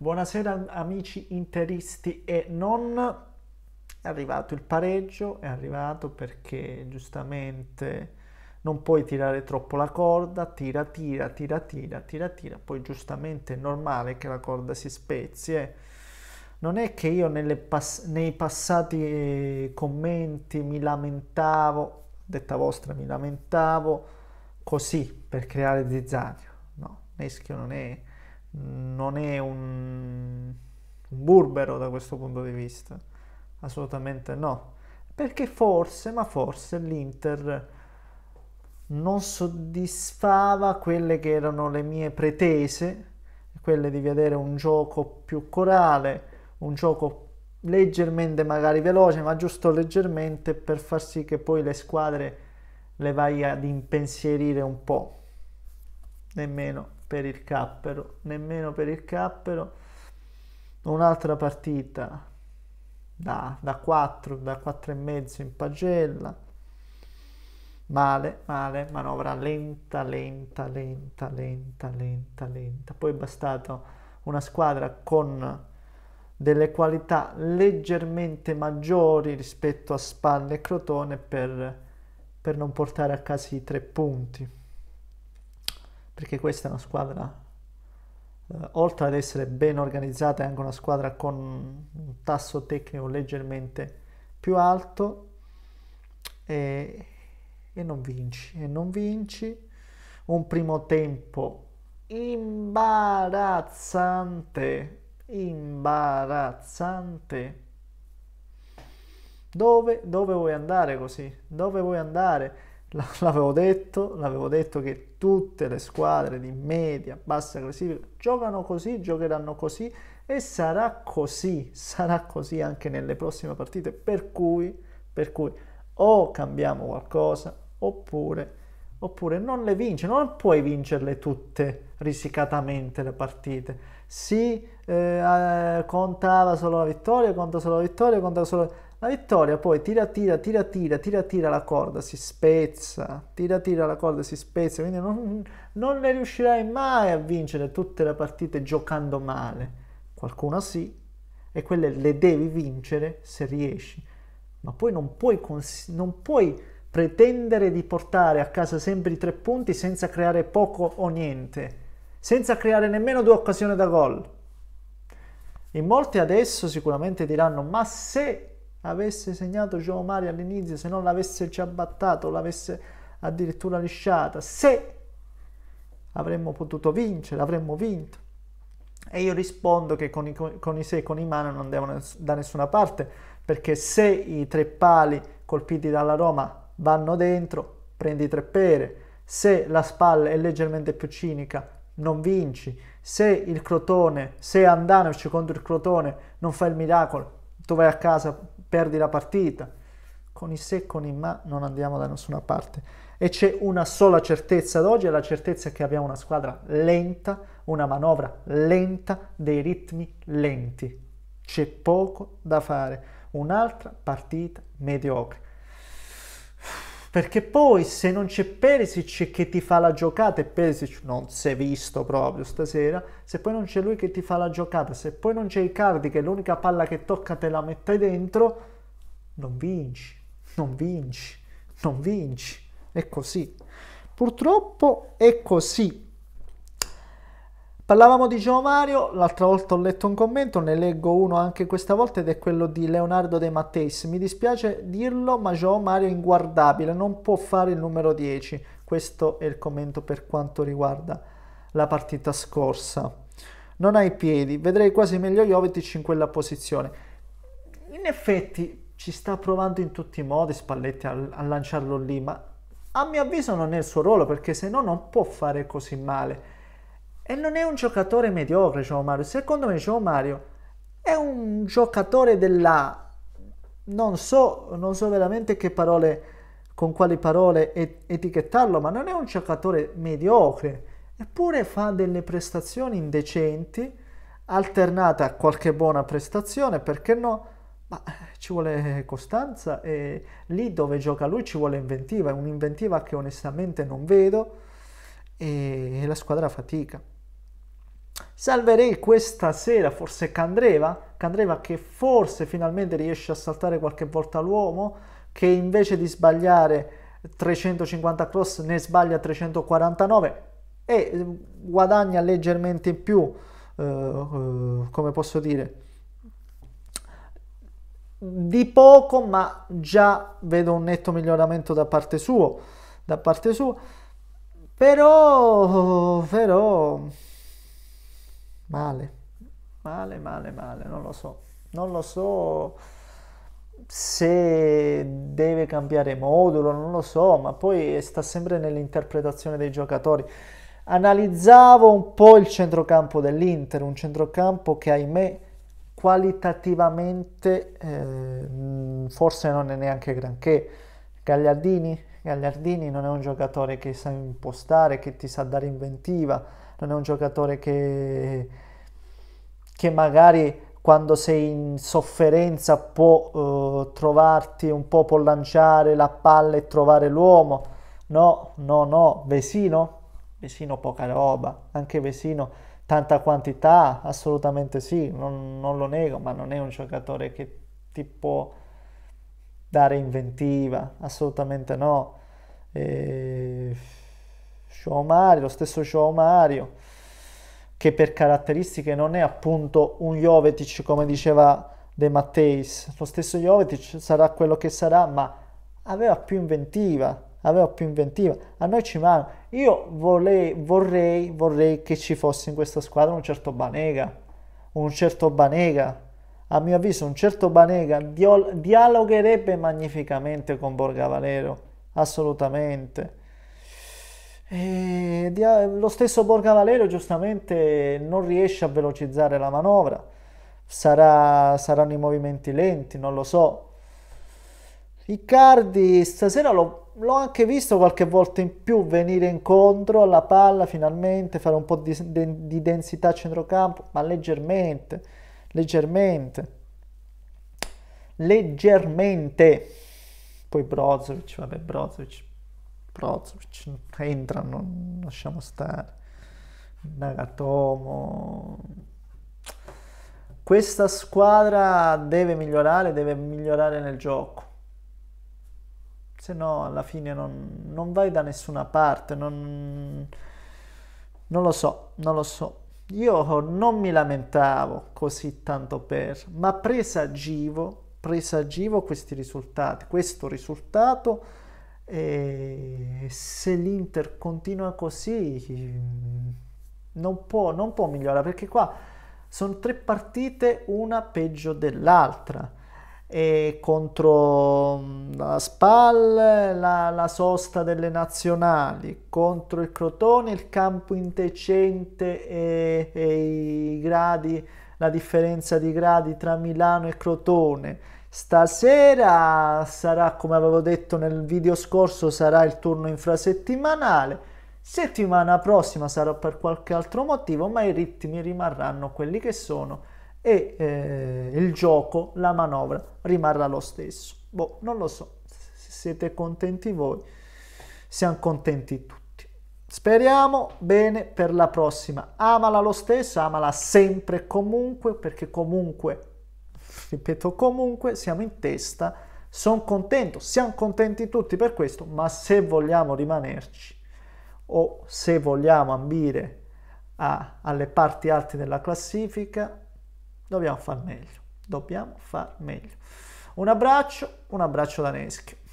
Buonasera amici interisti e non. È arrivato il pareggio, è arrivato perché giustamente non puoi tirare troppo la corda, tira, tira, tira, tira, tira, tira, poi giustamente è normale che la corda si spezzi. Eh. Non è che io pass- nei passati eh, commenti mi lamentavo, detta vostra mi lamentavo, così per creare zizzania. No, Neschio non è non è un, un burbero da questo punto di vista, assolutamente no, perché forse, ma forse l'Inter non soddisfava quelle che erano le mie pretese, quelle di vedere un gioco più corale, un gioco leggermente magari veloce, ma giusto leggermente per far sì che poi le squadre le vai ad impensierire un po', nemmeno per il cappero, nemmeno per il cappero. Un'altra partita da, da 4, da mezzo in pagella. Male, male, manovra lenta, lenta, lenta, lenta, lenta, lenta. Poi è bastata una squadra con delle qualità leggermente maggiori rispetto a Spalle e Crotone per, per non portare a casa i tre punti perché questa è una squadra, eh, oltre ad essere ben organizzata, è anche una squadra con un tasso tecnico leggermente più alto e, e non vinci, e non vinci. Un primo tempo imbarazzante, imbarazzante. Dove, dove, vuoi andare così? Dove vuoi andare? l'avevo detto, l'avevo detto che tutte le squadre di media, bassa classifica giocano così, giocheranno così e sarà così, sarà così anche nelle prossime partite, per cui, per cui o cambiamo qualcosa oppure, oppure non le vince, non puoi vincerle tutte risicatamente le partite sì, eh, contava solo la vittoria, conta solo la vittoria, conta solo la vittoria, poi tira, tira, tira, tira, tira, tira la corda, si spezza, tira, tira la corda, si spezza, quindi non, non ne riuscirai mai a vincere tutte le partite giocando male. Qualcuna sì, e quelle le devi vincere se riesci, ma poi non puoi, cons- non puoi pretendere di portare a casa sempre i tre punti senza creare poco o niente senza creare nemmeno due occasioni da gol. In molti adesso sicuramente diranno ma se avesse segnato Gio Mari all'inizio, se non l'avesse già battato, l'avesse addirittura lisciata, se avremmo potuto vincere, avremmo vinto. E io rispondo che con i, con i se e con i mano non devono da nessuna parte, perché se i tre pali colpiti dalla Roma vanno dentro, prendi tre pere, se la spalla è leggermente più cinica non vinci. Se il Crotone, se Andanovic contro il Crotone non fa il miracolo, tu vai a casa, perdi la partita. Con i se, e con i ma non andiamo da nessuna parte. E c'è una sola certezza ad oggi, è la certezza che abbiamo una squadra lenta, una manovra lenta, dei ritmi lenti. C'è poco da fare. Un'altra partita mediocre. Perché poi se non c'è Perisic che ti fa la giocata, e Perisic non si è visto proprio stasera, se poi non c'è lui che ti fa la giocata, se poi non c'è Icardi che l'unica palla che tocca te la mette dentro, non vinci, non vinci, non vinci. È così. Purtroppo è così. Parlavamo di Gio Mario, l'altra volta ho letto un commento, ne leggo uno anche questa volta ed è quello di Leonardo De Matteis. Mi dispiace dirlo, ma Gio Mario è inguardabile, non può fare il numero 10. Questo è il commento per quanto riguarda la partita scorsa. Non ha i piedi, vedrei quasi meglio Jovetic in quella posizione. In effetti ci sta provando in tutti i modi Spalletti a, a lanciarlo lì, ma a mio avviso non è il suo ruolo perché se no non può fare così male e non è un giocatore mediocre, João Mario. Secondo me João Mario è un giocatore della... Non so, non so veramente che parole, con quali parole et etichettarlo, ma non è un giocatore mediocre. Eppure fa delle prestazioni indecenti, alternate a qualche buona prestazione, perché no? Ma eh, ci vuole costanza e lì dove gioca lui ci vuole inventiva, è un'inventiva che onestamente non vedo e la squadra fatica. Salverei questa sera forse Candreva, Candreva che forse finalmente riesce a saltare qualche volta l'uomo, che invece di sbagliare 350 cross ne sbaglia 349 e guadagna leggermente in più, eh, eh, come posso dire, di poco, ma già vedo un netto miglioramento da parte sua, da parte sua. Però, però Male, male, male, male, non lo so. Non lo so se deve cambiare modulo, non lo so, ma poi sta sempre nell'interpretazione dei giocatori. Analizzavo un po' il centrocampo dell'Inter, un centrocampo che ahimè qualitativamente eh, forse non è neanche granché. Gagliardini, Gagliardini non è un giocatore che sa impostare, che ti sa dare inventiva non è un giocatore che, che magari quando sei in sofferenza può eh, trovarti un po', può lanciare la palla e trovare l'uomo. No, no, no, Vesino, Vesino poca roba, anche Vesino tanta quantità, assolutamente sì, non, non, lo nego, ma non è un giocatore che ti può dare inventiva, assolutamente no. E Show Mario, lo stesso Show Mario, che per caratteristiche non è appunto un Jovetic come diceva De Matteis, lo stesso Jovetic sarà quello che sarà, ma aveva più inventiva, aveva più inventiva, a noi ci manca, io vorrei, vorrei, vorrei che ci fosse in questa squadra un certo Banega, un certo Banega, a mio avviso un certo Banega dialogherebbe magnificamente con Borga Valero, assolutamente lo stesso Borga Valero giustamente non riesce a velocizzare la manovra, Sarà, saranno i movimenti lenti, non lo so. Riccardi stasera l'ho, l'ho, anche visto qualche volta in più venire incontro alla palla finalmente, fare un po' di, di densità a centrocampo, ma leggermente, leggermente, leggermente. Poi Brozovic, vabbè Brozovic, sprozzo, entrano, lasciamo stare. Nagatomo. Questa squadra deve migliorare, deve migliorare nel gioco. Se no, alla fine non, non vai da nessuna parte. Non, non lo so, non lo so. Io non mi lamentavo così tanto per, ma presagivo, presagivo questi risultati. Questo risultato e se l'Inter continua così mm, non può, non può migliorare perché qua sono tre partite, una peggio dell'altra. E contro mm, la SPAL, la, la, sosta delle nazionali, contro il Crotone, il campo indecente e, e i gradi la differenza di gradi tra Milano e Crotone. Stasera sarà, come avevo detto nel video scorso, sarà il turno infrasettimanale. Settimana prossima sarà per qualche altro motivo, ma i ritmi rimarranno quelli che sono e eh, il gioco, la manovra rimarrà lo stesso. Boh, non lo so, siete contenti voi, siamo contenti tutti. Speriamo bene per la prossima. Amala lo stesso, amala sempre e comunque, perché comunque, ripeto comunque, siamo in testa. Sono contento, siamo contenti tutti per questo, ma se vogliamo rimanerci o se vogliamo ambire a, alle parti alte della classifica, dobbiamo far meglio. Dobbiamo far meglio. Un abbraccio, un abbraccio da Neschio.